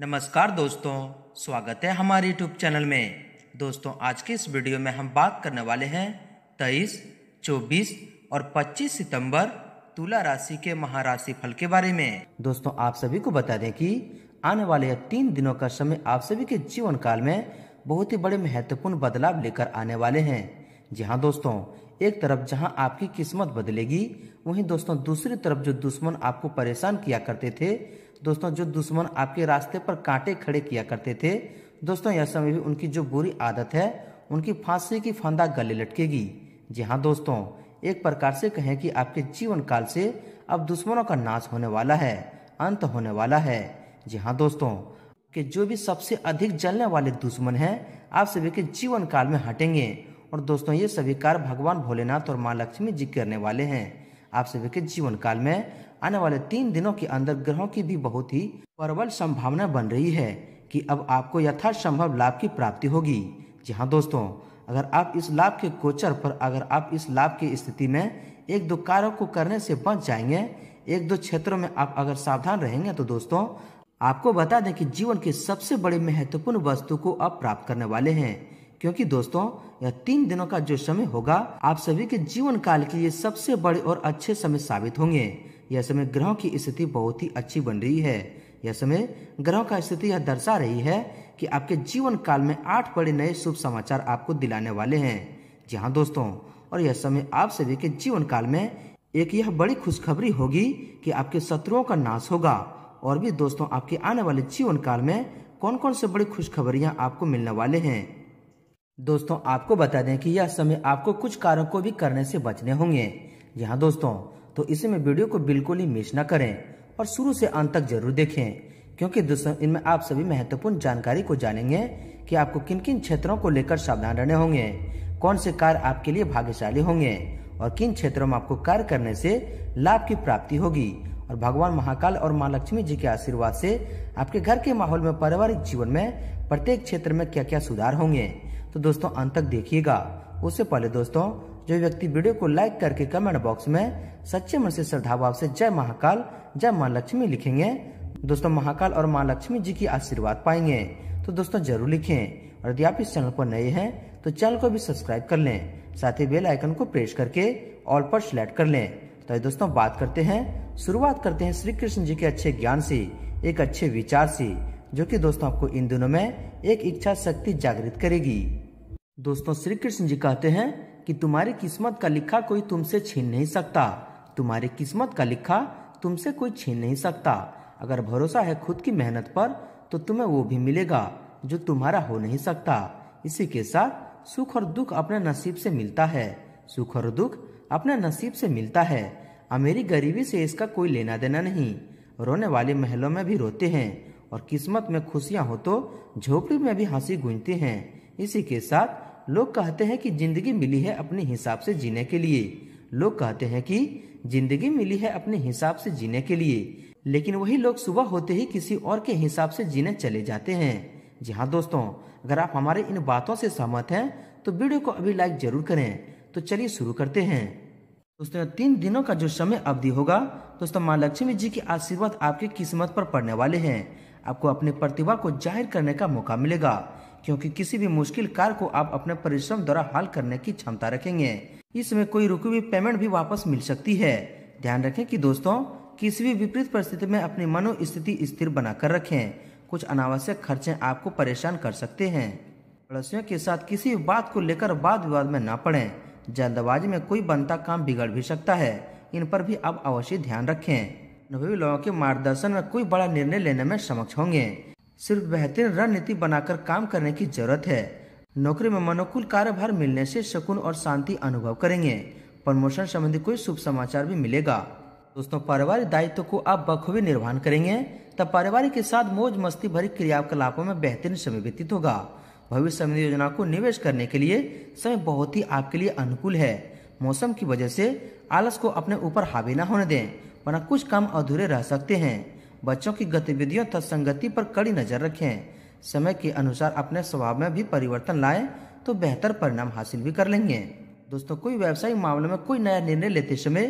नमस्कार दोस्तों स्वागत है हमारे यूट्यूब चैनल में दोस्तों आज के इस वीडियो में हम बात करने वाले हैं तेईस चौबीस और पच्चीस सितंबर तुला राशि के महाराशि फल के बारे में दोस्तों आप सभी को बता दें कि आने वाले तीन दिनों का समय आप सभी के जीवन काल में बहुत ही बड़े महत्वपूर्ण बदलाव लेकर आने वाले हैं जी हाँ दोस्तों एक तरफ जहां आपकी किस्मत बदलेगी वहीं दोस्तों दूसरी तरफ जो दुश्मन आपको परेशान किया करते थे दोस्तों जो दुश्मन आपके रास्ते पर कांटे खड़े किया करते थे दोस्तों यह समय भी उनकी जो बुरी आदत है उनकी फांसी की फंदा गले लटकेगी जी हाँ दोस्तों एक प्रकार से कहें कि आपके जीवन काल से अब दुश्मनों का नाश होने वाला है अंत होने वाला है जी हाँ दोस्तों कि जो भी सबसे अधिक जलने वाले दुश्मन हैं आप सभी के जीवन काल में हटेंगे और दोस्तों ये सभी कार्य भगवान भोलेनाथ और माँ लक्ष्मी जी करने वाले हैं आप सभी के जीवन काल में आने वाले तीन दिनों के अंदर ग्रहों की भी बहुत ही प्रबल संभावना बन रही है कि अब आपको यथार्थ संभव लाभ की प्राप्ति होगी जी हाँ दोस्तों अगर आप इस लाभ के गोचर पर अगर आप इस लाभ की स्थिति में एक दो कार्यों को करने से बच जाएंगे एक दो क्षेत्रों में आप अगर सावधान रहेंगे तो दोस्तों आपको बता दें कि जीवन के सबसे बड़े महत्वपूर्ण वस्तु को आप प्राप्त करने वाले हैं क्योंकि दोस्तों यह तीन दिनों का जो समय होगा आप सभी के जीवन काल के लिए सबसे बड़े और अच्छे समय साबित होंगे यह समय ग्रहों की स्थिति बहुत ही अच्छी बन रही है यह समय ग्रहों का स्थिति यह दर्शा रही है कि आपके जीवन काल में आठ बड़े नए शुभ समाचार आपको दिलाने वाले हैं जी हाँ दोस्तों और यह समय आप सभी के जीवन काल में एक यह बड़ी खुशखबरी होगी कि आपके शत्रुओं का नाश होगा और भी दोस्तों आपके आने वाले जीवन काल में कौन कौन से बड़ी खुशखबरियां आपको मिलने वाले हैं दोस्तों आपको बता दें कि यह समय आपको कुछ कार्यों को भी करने से बचने होंगे यहाँ दोस्तों तो इसे में वीडियो को बिल्कुल ही मिस ना करें और शुरू से अंत तक जरूर देखें क्योंकि दोस्तों इनमें आप सभी महत्वपूर्ण जानकारी को जानेंगे कि आपको किन किन क्षेत्रों को लेकर सावधान रहने होंगे कौन से कार्य आपके लिए भाग्यशाली होंगे और किन क्षेत्रों में आपको कार्य करने से लाभ की प्राप्ति होगी और भगवान महाकाल और माँ लक्ष्मी जी के आशीर्वाद से आपके घर के माहौल में पारिवारिक जीवन में प्रत्येक क्षेत्र में क्या क्या सुधार होंगे तो दोस्तों अंत तक देखिएगा उससे पहले दोस्तों जो व्यक्ति वीडियो को लाइक करके कमेंट बॉक्स में सच्चे मन से भाव से जय महाकाल जय माँ लक्ष्मी लिखेंगे दोस्तों महाकाल और माँ लक्ष्मी जी की आशीर्वाद पाएंगे तो दोस्तों जरूर लिखें और यदि आप इस चैनल पर नए हैं तो चैनल को भी सब्सक्राइब कर लें साथ ही बेल आइकन को प्रेस करके ऑल पर सिलेक्ट कर लें तो दोस्तों बात करते हैं शुरुआत करते हैं श्री कृष्ण जी के अच्छे ज्ञान से एक अच्छे विचार से जो कि दोस्तों आपको इन दिनों में एक इच्छा शक्ति जागृत करेगी दोस्तों श्री कृष्ण जी कहते हैं कि तुम्हारी किस्मत का लिखा कोई तुमसे छीन नहीं सकता तुम्हारी किस्मत का लिखा तुमसे कोई छीन नहीं सकता अगर भरोसा है खुद की मेहनत पर तो तुम्हें वो भी मिलेगा जो तुम्हारा हो नहीं सकता इसी के साथ सुख और दुख अपने नसीब से मिलता है सुख और दुख अपने नसीब से मिलता है अमेरी गरीबी से इसका कोई लेना देना नहीं रोने वाले महलों में भी रोते हैं और किस्मत में खुशियाँ हो तो झोपड़ी में भी हंसी गूंजती हैं इसी के साथ लोग कहते हैं कि जिंदगी मिली है अपने हिसाब से जीने के लिए लोग कहते हैं कि जिंदगी मिली है अपने हिसाब से जीने के लिए लेकिन वही लोग सुबह होते ही किसी और के हिसाब से जीने चले जाते हैं जी हाँ दोस्तों अगर आप हमारे इन बातों से सहमत हैं तो वीडियो को अभी लाइक जरूर करें तो चलिए शुरू करते हैं दोस्तों तीन दिनों का जो समय अवधि होगा दोस्तों माँ लक्ष्मी जी की आशीर्वाद आपकी किस्मत पर पड़ने वाले हैं आपको अपनी प्रतिभा को जाहिर करने का मौका मिलेगा क्योंकि किसी भी मुश्किल कार्य को आप अपने परिश्रम द्वारा हल करने की क्षमता रखेंगे इसमें कोई रुकी हुई पेमेंट भी वापस मिल सकती है ध्यान रखें कि दोस्तों किसी भी विपरीत परिस्थिति में अपनी मनोस्थिति स्थिर बनाकर रखें कुछ अनावश्यक खर्चे आपको परेशान कर सकते हैं पड़ोसियों के साथ किसी बात को लेकर वाद विवाद में न पड़े जल्दबाजी में कोई बनता काम बिगड़ भी सकता है इन पर भी आप अवश्य ध्यान रखें अनुभवी लोगों के मार्गदर्शन में कोई बड़ा निर्णय लेने में समक्ष होंगे सिर्फ बेहतरीन रणनीति बनाकर काम करने की जरूरत है नौकरी में मनोकुल कार्यभार मिलने से सुकून और शांति अनुभव करेंगे प्रमोशन संबंधी कोई शुभ समाचार भी मिलेगा दोस्तों पारिवारिक दायित्व को आप बखूबी निर्वहन करेंगे तब परिवार के साथ मौज मस्ती भरी क्रियाकलापों में बेहतरीन समय व्यतीत होगा भविष्य संबंधी योजना को निवेश करने के लिए समय बहुत ही आपके लिए अनुकूल है मौसम की वजह से आलस को अपने ऊपर हावी न होने दें वरना कुछ काम अधूरे रह सकते हैं बच्चों की गतिविधियों तथा संगति पर कड़ी नज़र रखें समय के अनुसार अपने स्वभाव में भी परिवर्तन लाए तो बेहतर परिणाम हासिल भी कर लेंगे दोस्तों कोई व्यवसायिक मामले में कोई नया निर्णय लेते समय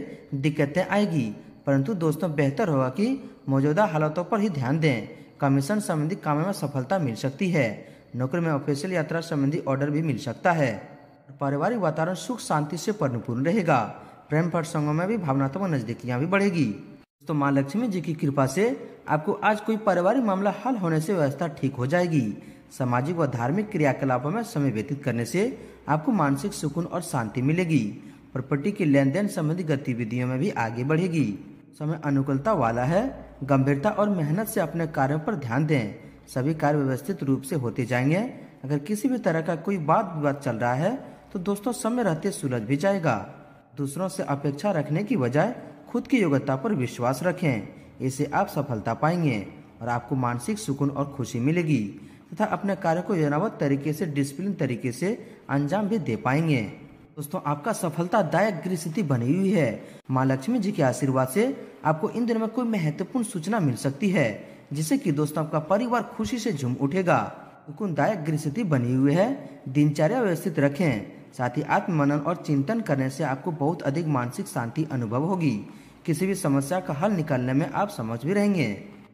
दिक्कतें आएगी परंतु दोस्तों बेहतर होगा कि मौजूदा हालातों पर ही ध्यान दें कमीशन संबंधी कामों में सफलता मिल सकती है नौकरी में ऑफिशियल यात्रा संबंधी ऑर्डर भी मिल सकता है पारिवारिक वातावरण सुख शांति से परिपूर्ण रहेगा प्रेम प्रसंगों में भी भावनात्मक नजदीकियाँ भी बढ़ेगी तो माँ लक्ष्मी जी की कृपा से आपको आज कोई पारिवारिक मामला हल होने से व्यवस्था ठीक हो जाएगी सामाजिक व धार्मिक क्रियाकलापों में समय व्यतीत करने से आपको मानसिक सुकून और शांति मिलेगी प्रॉपर्टी के लेन देन संबंधी गतिविधियों में भी आगे बढ़ेगी समय अनुकूलता वाला है गंभीरता और मेहनत से अपने कार्यों पर ध्यान दें सभी कार्य व्यवस्थित रूप से होते जाएंगे अगर किसी भी तरह का कोई बात विवाद चल रहा है तो दोस्तों समय रहते सुलझ भी जाएगा दूसरों से अपेक्षा रखने की बजाय खुद की योग्यता पर विश्वास रखें इससे आप सफलता पाएंगे और आपको मानसिक सुकून और खुशी मिलेगी तथा अपने कार्य को योजनाबद्ध तरीके से डिसिप्लिन तरीके से अंजाम भी दे पाएंगे दोस्तों आपका सफलतादायक गृह स्थिति बनी हुई है माँ लक्ष्मी जी के आशीर्वाद से आपको इन दिनों में कोई महत्वपूर्ण सूचना मिल सकती है जिससे कि दोस्तों आपका परिवार खुशी से झूम उठेगा सुकूनदायक गृह स्थिति बनी हुई है दिनचर्या व्यवस्थित रखें साथ ही आत्ममनन और चिंतन करने से आपको बहुत अधिक मानसिक शांति अनुभव होगी किसी भी समस्या का हल निकालने में आप समझ भी रहेंगे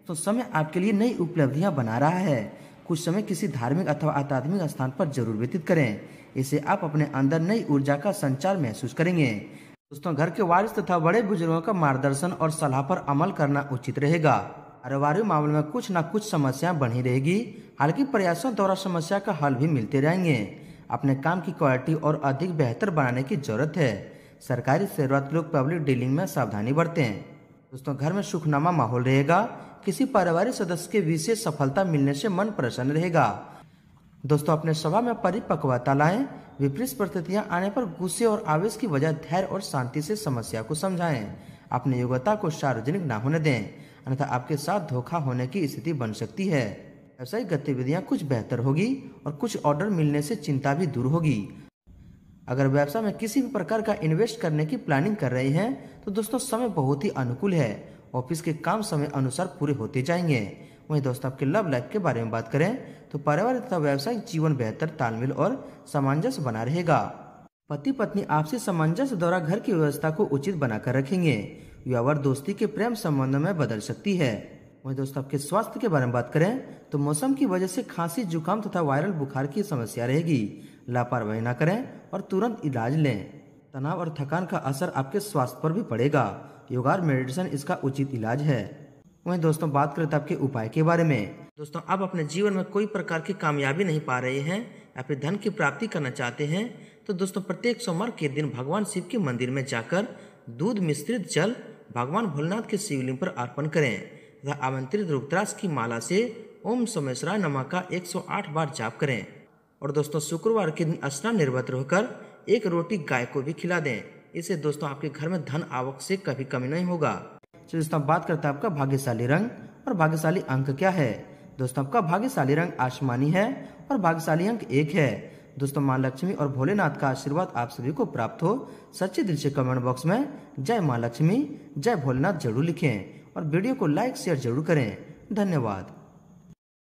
तो समय आपके लिए नई उपलब्धियां बना रहा है कुछ समय किसी धार्मिक अथवा आध्यात्मिक स्थान पर जरूर व्यतीत करें इसे आप अपने अंदर नई ऊर्जा का संचार महसूस करेंगे दोस्तों घर के वारिस तथा बड़े बुजुर्गों का मार्गदर्शन और सलाह पर अमल करना उचित रहेगा कारोबारी मामले में कुछ न कुछ समस्या बनी रहेगी हालांकि प्रयासों द्वारा समस्या का हल भी मिलते रहेंगे अपने काम की क्वालिटी और अधिक बेहतर बनाने की ज़रूरत है सरकारी सेवात लोग पब्लिक डीलिंग में सावधानी हैं दोस्तों घर में सुखनामा माहौल रहेगा किसी पारिवारिक सदस्य के विशेष सफलता मिलने से मन प्रसन्न रहेगा दोस्तों अपने सभा में परिपक्वता लाएं विपरीत परिस्थितियां आने पर गुस्से और आवेश की वजह धैर्य और शांति से समस्या को समझाएं अपनी योग्यता को सार्वजनिक न होने दें अन्यथा आपके साथ धोखा होने की स्थिति बन सकती है व्यावसायिक गतिविधियाँ कुछ बेहतर होगी और कुछ ऑर्डर मिलने से चिंता भी दूर होगी अगर व्यवसाय में किसी भी प्रकार का इन्वेस्ट करने की प्लानिंग कर रहे हैं तो दोस्तों समय बहुत ही अनुकूल है ऑफिस के काम समय अनुसार पूरे होते जाएंगे वहीं दोस्तों आपके लव लाइफ के बारे में बात करें तो पारिवारिक तथा व्यावसायिक जीवन बेहतर तालमेल और सामंजस्य बना रहेगा पति पत्नी आपसी सामंजस्य द्वारा घर की व्यवस्था को उचित बनाकर रखेंगे व्यवहार दोस्ती के प्रेम संबंध में बदल सकती है वहीं दोस्तों आपके स्वास्थ्य के बारे में बात करें तो मौसम की वजह से खांसी जुकाम तथा वायरल बुखार की समस्या रहेगी लापरवाही ना करें और तुरंत इलाज लें तनाव और थकान का असर आपके स्वास्थ्य पर भी पड़ेगा योगा और मेडिटेशन इसका उचित इलाज है वहीं दोस्तों बात करें तो आपके उपाय के बारे में दोस्तों आप अपने जीवन में कोई प्रकार की कामयाबी नहीं पा रहे हैं या फिर धन की प्राप्ति करना चाहते हैं तो दोस्तों प्रत्येक सोमवार के दिन भगवान शिव के मंदिर में जाकर दूध मिश्रित जल भगवान भोलेनाथ के शिवलिंग पर अर्पण करें आमंत्रित रुद्राक्ष की माला से ओम सोमेश्वरा नमा का 108 बार जाप करें और दोस्तों शुक्रवार के दिन स्नान निर्भर होकर एक रोटी गाय को भी खिला दें इससे दोस्तों आपके घर में धन आवक से कभी कमी नहीं होगा तो दोस्तों बात करते हैं आपका भाग्यशाली रंग और भाग्यशाली अंक क्या है दोस्तों आपका भाग्यशाली रंग आसमानी है और भाग्यशाली अंक एक है दोस्तों माँ लक्ष्मी और भोलेनाथ का आशीर्वाद आप सभी को प्राप्त हो सच्चे दिल से कमेंट बॉक्स में जय माँ लक्ष्मी जय भोलेनाथ जरूर लिखें और वीडियो को लाइक शेयर जरूर करें धन्यवाद